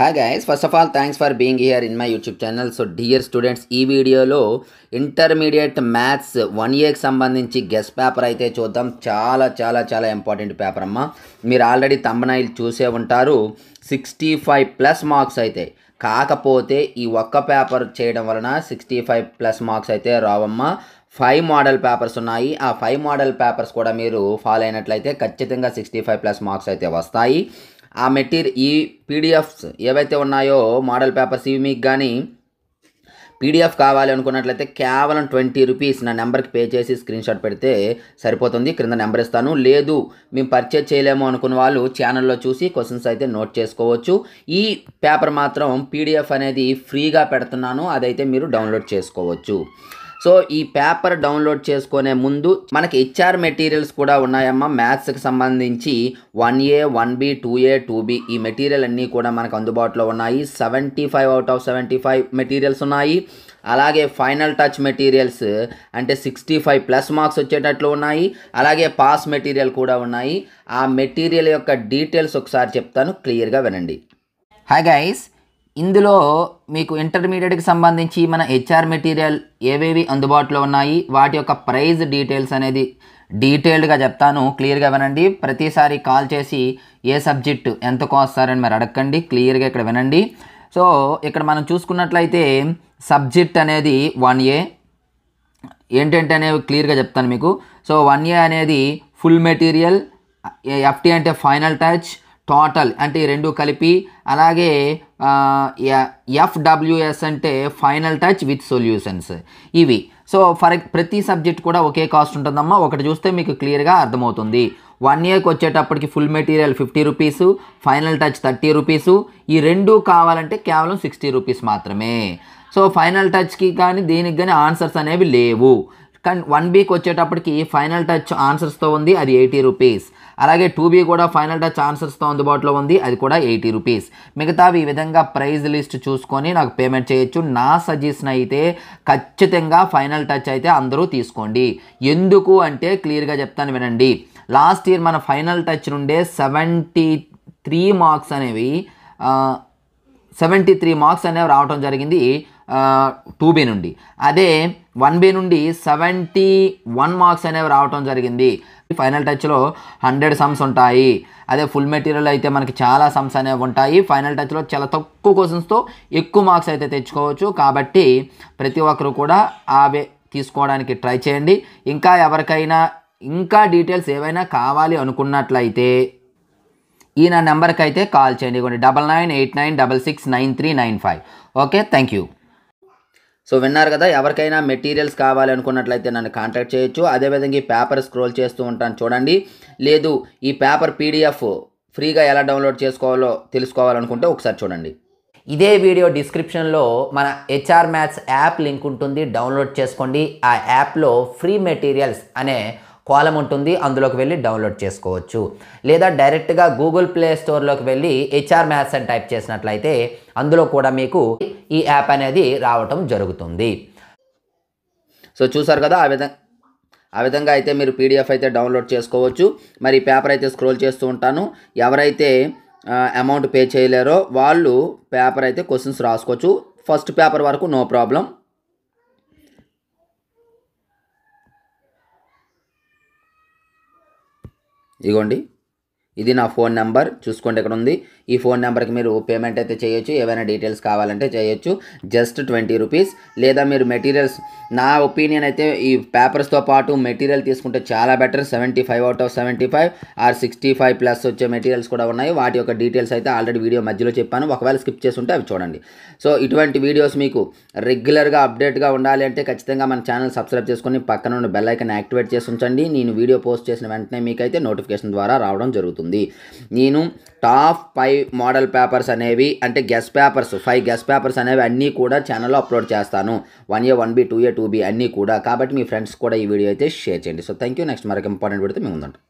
హ్యా guys first of all thanks for being here in my YouTube channel so dear students ఈ వీడియోలో intermediate maths one ఇయర్కి సంబంధించి guest paper అయితే చూద్దాం చాలా చాలా చాలా ఇంపార్టెంట్ పేపర్ అమ్మ మీరు ఆల్రెడీ తమ్మనాయిలు చూసే ఉంటారు సిక్స్టీ ఫైవ్ ప్లస్ మార్క్స్ అయితే కాకపోతే ఈ ఒక్క పేపర్ చేయడం వలన సిక్స్టీ ఫైవ్ ప్లస్ మార్క్స్ అయితే రావమ్మ ఫైవ్ మోడల్ పేపర్స్ ఉన్నాయి ఆ ఫైవ్ మోడల్ పేపర్స్ కూడా మీరు ఫాలో అయినట్లయితే ఖచ్చితంగా సిక్స్టీ ఫైవ్ ప్లస్ మార్క్స్ అయితే వస్తాయి ఆ మెటీరియల్ ఈ పీడిఎఫ్స్ ఏవైతే ఉన్నాయో మోడల్ పేపర్స్ ఇవి మీకు కానీ పీడిఎఫ్ కావాలి అనుకున్నట్లయితే కేవలం ట్వంటీ రూపీస్ నా నెంబర్కి పే చేసి స్క్రీన్ షాట్ పెడితే సరిపోతుంది క్రింద నెంబర్ ఇస్తాను లేదు మేము పర్చేజ్ చేయలేము అనుకున్న వాళ్ళు ఛానల్లో చూసి క్వశ్చన్స్ అయితే నోట్ చేసుకోవచ్చు ఈ పేపర్ మాత్రం పీడిఎఫ్ అనేది ఫ్రీగా పెడుతున్నాను అదైతే మీరు డౌన్లోడ్ చేసుకోవచ్చు సో ఈ పేపర్ డౌన్లోడ్ చేసుకునే ముందు మనకి హెచ్ఆర్ మెటీరియల్స్ కూడా ఉన్నాయమ్మా మ్యాథ్స్కి సంబంధించి one A one B two A two B ఈ మెటీరియల్ అన్నీ కూడా మనకు అందుబాటులో ఉన్నాయి seventy five out of seventy five materials ఉన్నాయి అలాగే ఫైనల్ టచ్ మెటీరియల్స్ అంటే సిక్స్టీ ఫైవ్ ప్లస్ మార్క్స్ వచ్చేటట్లు ఉన్నాయి అలాగే పాస్ మెటీరియల్ కూడా ఉన్నాయి ఆ మెటీరియల్ యొక్క డీటెయిల్స్ ఒకసారి చెప్తాను క్లియర్గా వినండి హాయ్ గైస్ ఇందులో మీకు ఇంటర్మీడియట్కి సంబంధించి మన హెచ్ఆర్ మెటీరియల్ ఏవేవి అందుబాటులో ఉన్నాయి వాటి యొక్క ప్రైజ్ డీటెయిల్స్ అనేది డీటెయిల్డ్గా చెప్తాను క్లియర్గా వినండి ప్రతిసారి కాల్ చేసి ఏ సబ్జెక్టు ఎంత కోస్తారని మరి అడగండి క్లియర్గా ఇక్కడ వినండి సో ఇక్కడ మనం చూసుకున్నట్లయితే సబ్జెక్ట్ అనేది వన్ ఏ ఏంటంటే అనేవి క్లియర్గా చెప్తాను మీకు సో వన్ ఏ అనేది ఫుల్ మెటీరియల్ ఎఫ్టీ అంటే ఫైనల్ టచ్ టోటల్ అంటే ఈ రెండు కలిపి అలాగే ఎఫ్డబ్ల్యూఎస్ అంటే ఫైనల్ టచ్ విత్ సొల్యూషన్స్ ఇవి సో ఫర్ ప్రతి సబ్జెక్ట్ కూడా ఒకే కాస్ట్ ఉంటుందమ్మా ఒకటి చూస్తే మీకు క్లియర్గా అర్థమవుతుంది వన్ ఇయర్కి వచ్చేటప్పటికి full material fifty rupees final touch thirty rupees ఈ రెండు కావాలంటే కేవలం సిక్స్టీ రూపీస్ మాత్రమే సో ఫైనల్ టచ్కి కానీ దీనికి కానీ ఆన్సర్స్ అనేవి లేవు కానీ వన్ బీకి వచ్చేటప్పటికి ఫైనల్ టచ్ ఆన్సర్స్తో ఉంది అది ఎయిటీ రూపీస్ అలాగే టూ బీ కూడా ఫైనల్ టచ్ ఆన్సర్స్తో అందుబాటులో ఉంది అది కూడా ఎయిటీ రూపీస్ మిగతావి ఈ విధంగా ప్రైజ్ లిస్ట్ చూసుకొని నాకు పేమెంట్ చేయొచ్చు నా సజెషన్ అయితే ఖచ్చితంగా ఫైనల్ టచ్ అయితే అందరూ తీసుకోండి ఎందుకు అంటే క్లియర్గా చెప్తాను వినండి లాస్ట్ ఇయర్ మన ఫైనల్ టచ్ నుండే సెవెంటీ త్రీ మార్క్స్ అనేవి సెవెంటీ త్రీ మార్క్స్ అనేవి రావడం జరిగింది టూ బి నుండి అదే వన్ బి నుండి సెవెంటీ వన్ మార్క్స్ అనేవి రావటం జరిగింది ఫైనల్ టచ్లో హండ్రెడ్ సమ్స్ ఉంటాయి అదే ఫుల్ మెటీరియల్ అయితే మనకి చాలా సమ్స్ అనేవి ఉంటాయి ఫైనల్ టచ్లో చాలా తక్కువ క్వశ్చన్స్తో ఎక్కువ మార్క్స్ అయితే తెచ్చుకోవచ్చు కాబట్టి ప్రతి ఒక్కరు కూడా అవే తీసుకోవడానికి ట్రై చేయండి ఇంకా ఎవరికైనా ఇంకా డీటెయిల్స్ ఏవైనా కావాలి అనుకున్నట్లయితే ఈ నా నెంబర్కి అయితే కాల్ చేయండి ఇవ్వండి double nine eight nine double six nine three nine five okay thank you so విన్నారు కదా ఎవరికైనా మెటీరియల్స్ కావాలి అనుకున్నట్లయితే నన్ను కాంటాక్ట్ చేయొచ్చు అదేవిధంగా ఈ పేపర్ స్క్రోల్ చేస్తూ ఉంటాను చూడండి లేదు ఈ పేపర్ పీడిఎఫ్ ఫ్రీగా ఎలా డౌన్లోడ్ చేసుకోవాలో తెలుసుకోవాలనుకుంటే ఒకసారి చూడండి ఇదే వీడియో డిస్క్రిప్షన్లో మన హెచ్ఆర్ మ్యాథ్స్ యాప్ లింక్ ఉంటుంది డౌన్లోడ్ చేసుకోండి ఆ యాప్లో ఫ్రీ మెటీరియల్స్ అనే కాలం ఉంటుంది అందులోకి వెళ్ళి డౌన్లోడ్ చేసుకోవచ్చు లేదా డైరెక్ట్గా గూగుల్ ప్లే స్టోర్లోకి వెళ్ళి హెచ్ఆర్ మ్యాథ్స్ అని టైప్ చేసినట్లయితే అందులో కూడా మీకు ఈ యాప్ అనేది రావటం జరుగుతుంది సో చూసారు కదా ఆ విధంగా ఆ విధంగా అయితే మీరు పీడిఎఫ్ అయితే డౌన్లోడ్ చేసుకోవచ్చు మరి పేపర్ అయితే స్క్రోల్ చేస్తూ ఉంటాను ఎవరైతే అమౌంట్ పే చేయలేరో వాళ్ళు పేపర్ అయితే క్వశ్చన్స్ రాసుకోవచ్చు ఫస్ట్ పేపర్ వరకు నో ప్రాబ్లం ఇగోండి ఇది నా ఫోన్ నెంబర్ చూసుకోండి ఇక్కడ ఉంది ఈ ఫోన్ నెంబర్కి మీరు పేమెంట్ అయితే చేయొచ్చు ఏవైనా డీటెయిల్స్ కావాలంటే చేయొచ్చు జస్ట్ ట్వంటీ రూపీస్ లేదా మీరు మెటీరియల్స్ నా ఒపీనియన్ అయితే ఈ పేపర్స్తో పాటు మెటీరియల్ తీసుకుంటే చాలా better seventy five out of seventy five or sixty five plus వచ్చే మెటీరియల్స్ కూడా ఉన్నాయి వాటి యొక్క డీటెయిల్స్ అయితే ఆల్రెడీ వీడియో మధ్యలో చెప్పాను ఒకవేళ స్కిప్ చేస్తుంటే అవి చూడండి సో ఇటువంటి వీడియోస్ మీకు రెగ్యులర్గా అప్డేట్గా ఉండాలి అంటే ఖచ్చితంగా మన ఛానల్ సబ్స్క్రైబ్ చేసుకుని పక్కన ఉన్న బెల్ ఐకన్ యాక్టివేట్ చేసి ఉంచండి నేను వీడియో పోస్ట్ చేసిన వెంటనే మీకైతే నోటిఫికేషన్ ద్వారా రావడం జరుగుతుంది నేను టాప్ ఫైవ్ మోడల్ పేపర్స్ అనేవి అంటే guest papers five guest papers అనేవి అన్నీ కూడా ఛానల్లో అప్లోడ్ చేస్తాను one A one B two A two B అన్నీ కూడా కాబట్టి మీ ఫ్రెండ్స్ కూడా ఈ వీడియో అయితే షేర్ చేయండి సో థ్యాంక్ యూ నెక్స్ట్ మరొక ఇంపార్టెంట్ పెడితే మేము ఉందంటాం